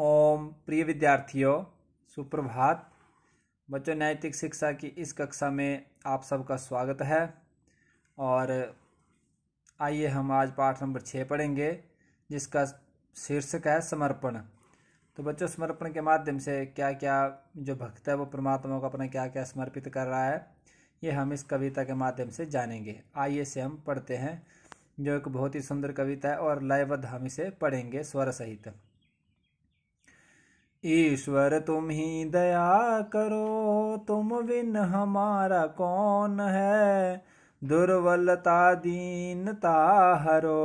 ओम प्रिय विद्यार्थियों सुप्रभात बच्चों नैतिक शिक्षा की इस कक्षा में आप सबका स्वागत है और आइए हम आज पाठ नंबर छः पढ़ेंगे जिसका शीर्षक है समर्पण तो बच्चों समर्पण के माध्यम से क्या क्या जो भक्त है वो परमात्मा को अपना क्या क्या समर्पित कर रहा है ये हम इस कविता के माध्यम से जानेंगे आइए से हम पढ़ते हैं जो एक बहुत ही सुंदर कविता है और लयबद्ध हम इसे पढ़ेंगे स्वर सहित ईश्वर तुम ही दया करो तुम बिन हमारा कौन है दुर्बलता दीनता हरो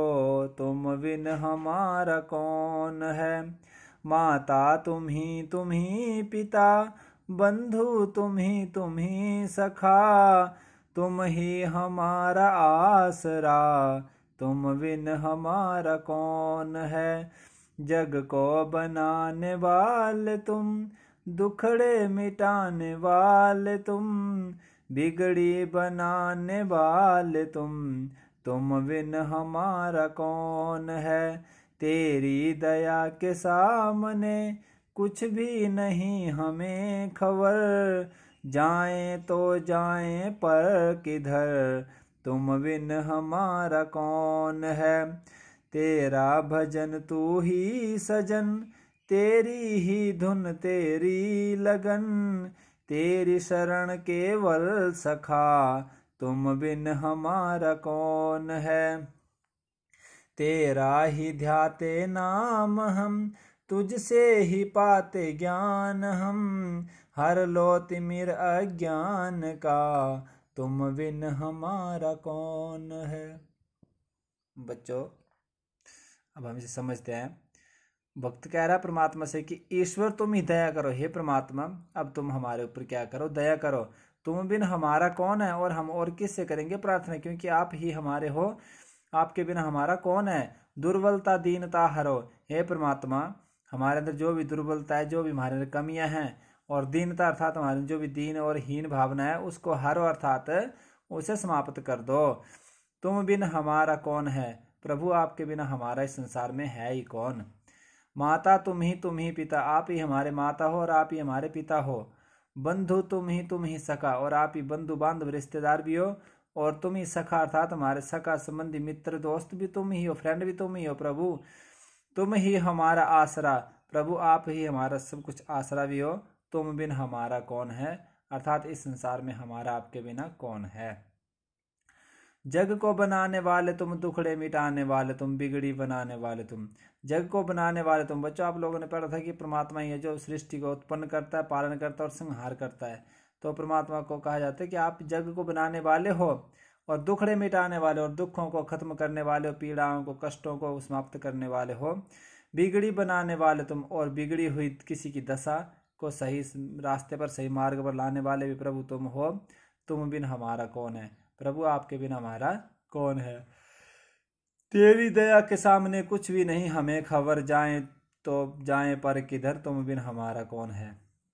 तुम बिन हमारा कौन है माता तुम ही तुम ही पिता बंधु तुम ही तुम ही सखा तुम ही हमारा आसरा तुम बिन हमारा कौन है जग को बनाने वाले तुम दुखड़े मिटाने वाले तुम बिगड़ी बनाने वाले तुम तुम बिन हमारा कौन है तेरी दया के सामने कुछ भी नहीं हमें खबर जाए तो जाए पर किधर तुम बिन हमारा कौन है तेरा भजन तू ही सजन तेरी ही धुन तेरी लगन तेरी शरण केवल सखा तुम बिन हमारा कौन है तेरा ही ध्याते नाम हम तुझसे ही पाते ज्ञान हम हर लो तिमिर अज्ञान का तुम बिन हमारा कौन है बच्चों अब हम इसे समझते हैं भक्त कह रहा है परमात्मा से कि ईश्वर तुम ही दया करो हे परमात्मा अब तुम हमारे ऊपर क्या करो दया करो तुम बिन हमारा कौन है और हम और किस से करेंगे प्रार्थना क्योंकि आप ही हमारे हो आपके बिना हमारा कौन है दुर्बलता दीनता हरो हे परमात्मा हमारे अंदर जो भी दुर्बलता है जो भी हमारे अंदर कमियां हैं और दीनता अर्थात हमारे जो भी दीन और हीन भावना है उसको हरो अर्थात उसे समाप्त कर दो तुम बिन हमारा कौन है प्रभु आपके बिना हमारा इस संसार में है ही कौन माता तुम ही तुम ही पिता आप ही हमारे माता हो और आप ही हमारे पिता हो बंधु तुम ही तुम ही सखा और आप ही बंधु बांधव रिश्तेदार भी हो और तुम ही सखा अर्थात हमारे सखा संबंधी मित्र दोस्त भी तुम ही हो फ्रेंड भी तुम ही हो प्रभु तुम ही हमारा आसरा प्रभु आप ही हमारा सब कुछ आसरा भी हो तुम बिन हमारा कौन है अर्थात इस संसार में हमारा आपके बिना कौन है जग को बनाने वाले तुम दुखड़े मिटाने वाले तुम बिगड़ी बनाने वाले तुम जग को बनाने वाले तुम बच्चों आप लोगों ने पढ़ा था कि परमात्मा ही है जो सृष्टि को उत्पन्न करता है पालन करता है और संहार करता है तो परमात्मा को कहा जाता है कि आप जग को बनाने वाले हो और दुखड़े मिटाने वाले और दुखों को खत्म करने वाले हो पीड़ाओं को कष्टों को समाप्त करने वाले हो बिगड़ी बनाने वाले तुम और बिगड़ी हुई किसी की दशा को सही रास्ते पर सही मार्ग पर लाने वाले भी प्रभु तुम हो तुम बिन हमारा कौन है प्रभु आपके बिना हमारा कौन है तेरी दया के सामने कुछ भी नहीं हमें खबर जाए तो जाए पर किधर तुम बिन हमारा कौन है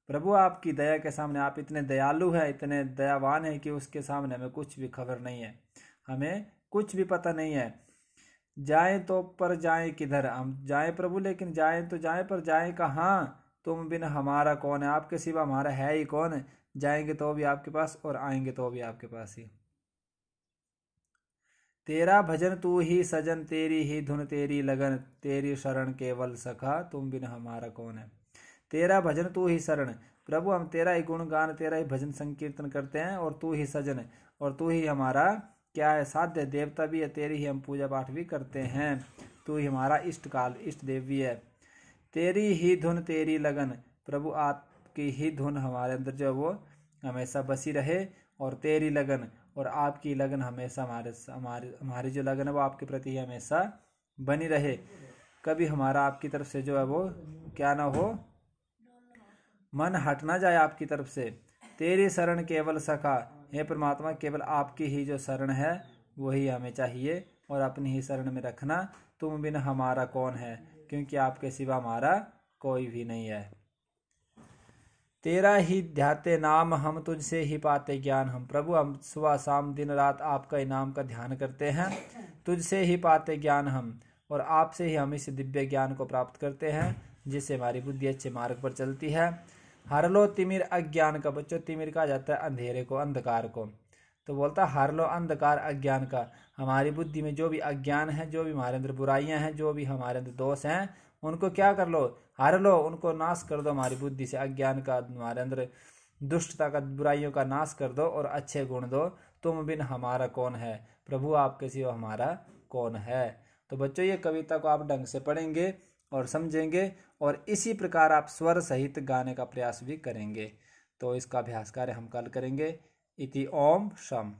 प्रभु आपकी दया के सामने आप इतने दयालु हैं इतने दयावान हैं कि उसके सामने हमें कुछ भी खबर नहीं है हमें कुछ भी पता नहीं है जाए तो पर जाए किधर हम जाए प्रभु लेकिन जाए तो जाए पर जाए कहाँ तुम बिन हमारा कौन है आपके सिवा हमारा है ही कौन जाएंगे तो भी आपके पास और आएंगे तो भी आपके पास ही तेरा भजन तू ही सजन तेरी ही धुन तेरी लगन तेरी शरण केवल सखा तुम बिन हमारा कौन है तेरा भजन तू ही शरण प्रभु हम तेरा ही गुण गान तेरा ही भजन संकीर्तन करते हैं और तू ही सजन है और तू ही हमारा क्या है साध्य देवता भी है तेरी ही हम पूजा पाठ भी करते हैं तू ही हमारा इष्ट काल इष्ट देव भी है तेरी ही धुन तेरी लगन प्रभु आपकी ही धुन हमारे अंदर जो वो हमेशा बसी रहे और तेरी लगन और आपकी लगन हमेशा हमारे हमारे हमारी जो लगन है वो आपके प्रति हमेशा बनी रहे कभी हमारा आपकी तरफ से जो है वो क्या ना हो मन हट ना जाए आपकी तरफ से तेरी शरण केवल सखा हे परमात्मा केवल आपकी ही जो शरण है वही हमें चाहिए और अपनी ही शरण में रखना तुम बिन हमारा कौन है क्योंकि आपके सिवा हमारा कोई भी नहीं है तेरा ही ध्याते नाम हम तुझसे ही पाते ज्ञान हम प्रभु हम सुबह शाम दिन रात आपका इनाम का ध्यान करते हैं तुझसे ही पाते ज्ञान हम और आपसे ही हम इस दिव्य ज्ञान को प्राप्त करते हैं जिससे हमारी बुद्धि अच्छे मार्ग पर चलती है हर लो तिमिर अज्ञान का बच्चों तिमिर कहा जाता है अंधेरे को अंधकार को तो बोलता हर लो अंधकार अज्ञान का हमारी बुद्धि में जो भी अज्ञान है जो भी हमारे अंदर बुराइयां हैं जो भी हमारे अंदर दोष हैं उनको क्या कर लो हर लो उनको नाश कर दो हमारी बुद्धि से अज्ञान का हमारे अंदर दुष्टता का बुराइयों का नाश कर दो और अच्छे गुण दो तुम बिन हमारा कौन है प्रभु आपके सिवा हमारा कौन है तो बच्चों ये कविता को आप ढंग से पढ़ेंगे और समझेंगे और इसी प्रकार आप स्वर सहित गाने का प्रयास भी करेंगे तो इसका अभ्यास कार्य हम कल करेंगे इति ओम शम